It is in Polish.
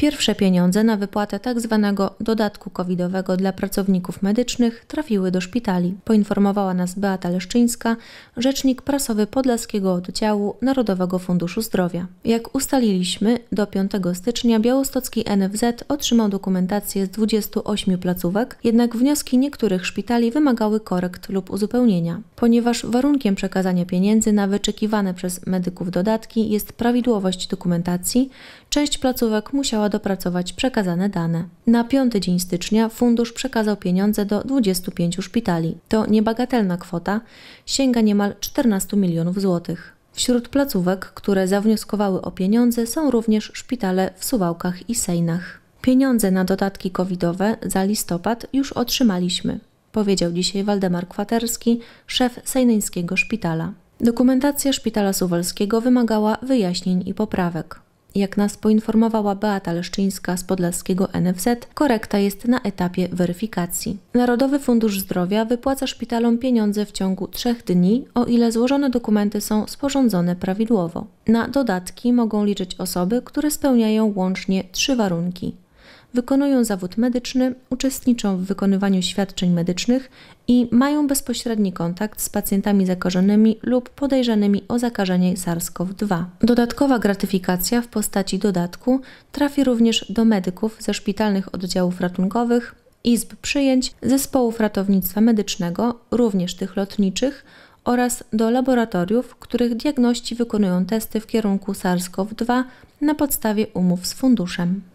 Pierwsze pieniądze na wypłatę tzw. Tak dodatku covidowego dla pracowników medycznych trafiły do szpitali, poinformowała nas Beata Leszczyńska, rzecznik prasowy Podlaskiego Oddziału Narodowego Funduszu Zdrowia. Jak ustaliliśmy, do 5 stycznia białostocki NFZ otrzymał dokumentację z 28 placówek, jednak wnioski niektórych szpitali wymagały korekt lub uzupełnienia, ponieważ warunkiem przekazania pieniędzy na wyczekiwane przez medyków dodatki jest prawidłowość dokumentacji, część placówek musiała dopracować przekazane dane. Na piąty dzień stycznia fundusz przekazał pieniądze do 25 szpitali. To niebagatelna kwota, sięga niemal 14 milionów złotych. Wśród placówek, które zawnioskowały o pieniądze są również szpitale w Suwałkach i Sejnach. Pieniądze na dodatki covidowe za listopad już otrzymaliśmy, powiedział dzisiaj Waldemar Kwaterski, szef Sejneńskiego Szpitala. Dokumentacja Szpitala Suwalskiego wymagała wyjaśnień i poprawek. Jak nas poinformowała Beata Leszczyńska z podlaskiego NFZ, korekta jest na etapie weryfikacji. Narodowy Fundusz Zdrowia wypłaca szpitalom pieniądze w ciągu trzech dni, o ile złożone dokumenty są sporządzone prawidłowo. Na dodatki mogą liczyć osoby, które spełniają łącznie trzy warunki wykonują zawód medyczny, uczestniczą w wykonywaniu świadczeń medycznych i mają bezpośredni kontakt z pacjentami zakażonymi lub podejrzanymi o zakażenie SARS-CoV-2. Dodatkowa gratyfikacja w postaci dodatku trafi również do medyków ze szpitalnych oddziałów ratunkowych, izb przyjęć, zespołów ratownictwa medycznego, również tych lotniczych, oraz do laboratoriów, których diagności wykonują testy w kierunku SARS-CoV-2 na podstawie umów z funduszem.